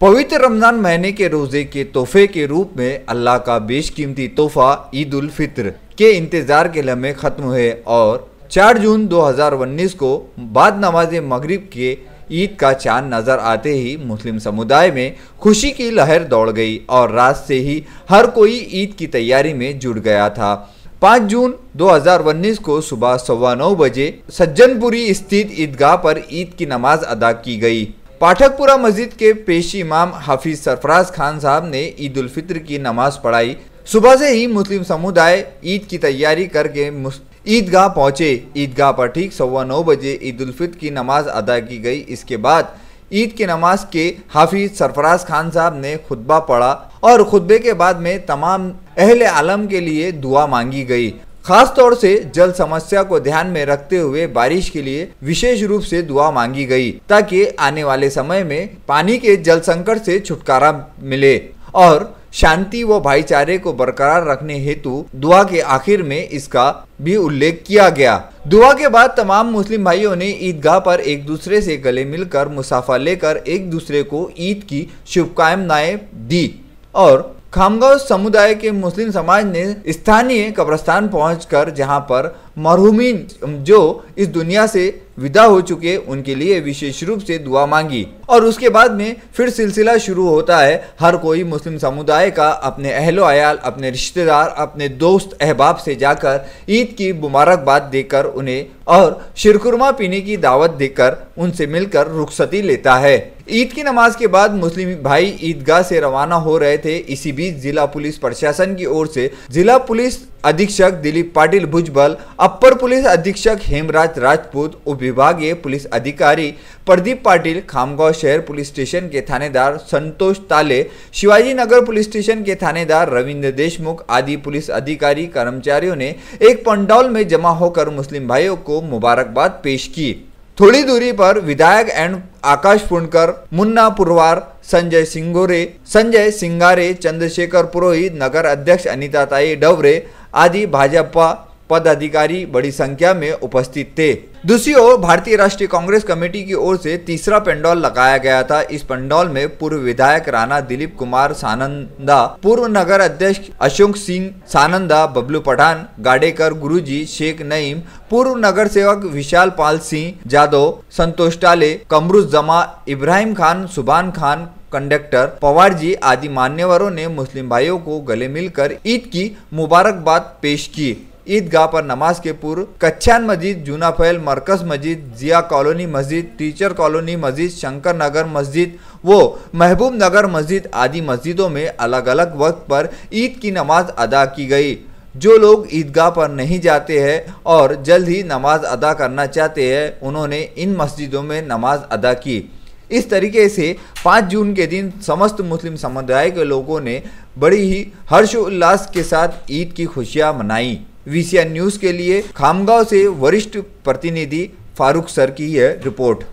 पवित्र रमज़ान महीने के रोज़े के तोहफे के रूप में अल्लाह का बेशकीमती तोहफ़ा ईद उल फित्र के इंतज़ार के लम्हे ख़त्म हुए और 4 जून 2019 को बाद नमाज मगरिब के ईद का चांद नज़र आते ही मुस्लिम समुदाय में खुशी की लहर दौड़ गई और रात से ही हर कोई ईद की तैयारी में जुट गया था 5 जून 2019 को सुबह सवा नौ बजे सज्जनपुरी स्थित ईदगाह पर ईद की नमाज अदा की गई पाठकपुरा मस्जिद के पेशी इमाम हाफिज सरफराज खान साहब ने ईद उल फित्र की नमाज पढ़ाई सुबह से ही मुस्लिम समुदाय ईद की तैयारी करके ईदगाह पहुंचे ईदगाह पर ठीक सवा नौ बजे ईद उल फित्र की नमाज अदा की गई इसके बाद ईद की नमाज के हाफिज सरफराज खान साहब ने खुतबा पढ़ा और खुतबे के बाद में तमाम अहल आलम के लिए दुआ मांगी गई खास तौर से जल समस्या को ध्यान में रखते हुए बारिश के लिए विशेष रूप से दुआ मांगी गई ताकि आने वाले समय में पानी के जल संकट से छुटकारा मिले और शांति व भाईचारे को बरकरार रखने हेतु दुआ के आखिर में इसका भी उल्लेख किया गया दुआ के बाद तमाम मुस्लिम भाइयों ने ईदगाह पर एक दूसरे से गले मिलकर मुसाफा लेकर एक दूसरे को ईद की शुभकामनाएं दी और खामगांव समुदाय के मुस्लिम समाज ने स्थानीय कब्रस्तान कर जहां पर मरहूमिन जो इस दुनिया से विदा हो चुके उनके लिए विशेष रूप से दुआ मांगी और उसके बाद में फिर सिलसिला शुरू होता है हर कोई मुस्लिम समुदाय का अपने अहलो आयाल अपने रिश्तेदार अपने दोस्त अहबाब से जाकर ईद की मुबारकबाद देकर उन्हें और शिरकुरमा पीने की दावत देकर उनसे मिलकर रुखसती लेता है ईद की नमाज के बाद मुस्लिम भाई ईदगाह से रवाना हो रहे थे इसी बीच जिला पुलिस प्रशासन की ओर से जिला पुलिस अधीक्षक दिलीप पाटिल भुजबल अपर पुलिस अधीक्षक हेमराज राजपूत उप विभागीय पुलिस अधिकारी प्रदीप पाटिल खामगांव शहर पुलिस स्टेशन के थानेदार संतोष ताले शिवाजी नगर पुलिस स्टेशन के थानेदार रविंद्र देशमुख आदि पुलिस अधिकारी कर्मचारियों ने एक पंडाल में जमा होकर मुस्लिम भाइयों को मुबारकबाद पेश की थोड़ी दूरी पर विधायक एंड आकाश पुणकर मुन्ना पुरवार संजय सिंगोरे संजय सिंगारे चंद्रशेखर पुरोहित नगर अध्यक्ष अनिताताई डवरे आदि भाजपा पदाधिकारी बड़ी संख्या में उपस्थित थे दूसरी ओर भारतीय राष्ट्रीय कांग्रेस कमेटी की ओर से तीसरा पेंडोल लगाया गया था इस पेंडोल में पूर्व विधायक राणा दिलीप कुमार सानंदा पूर्व नगर अध्यक्ष अशोक सिंह सानंदा बबलू पठान गाडेकर गुरुजी शेख नईम पूर्व नगर सेवक विशाल पाल सिंह जादव संतोष टाले कमरुज जमा इब्राहिम खान सुबान खान कंडक्टर पवार जी आदि मान्यवरों ने मुस्लिम भाइयों को गले मिलकर ईद की मुबारकबाद पेश की ईदगाह पर नमाज के पूर्व कच्छान मस्जिद जूना फैल मरकज मस्जिद जिया कॉलोनी मस्जिद टीचर कॉलोनी मस्जिद शंकर नगर मस्जिद वो महबूब नगर मस्जिद आदि मस्जिदों में अलग अलग वक्त पर ईद की नमाज अदा की गई जो लोग ईदगाह पर नहीं जाते हैं और जल्द ही नमाज अदा करना चाहते हैं उन्होंने इन मस्जिदों में नमाज अदा की इस तरीके से 5 जून के दिन समस्त मुस्लिम समुदाय के लोगों ने बड़ी ही हर्षोल्लास के साथ ईद की खुशियाँ मनाई वीसीएन न्यूज़ के लिए खामगांव से वरिष्ठ प्रतिनिधि फारूक सर की यह रिपोर्ट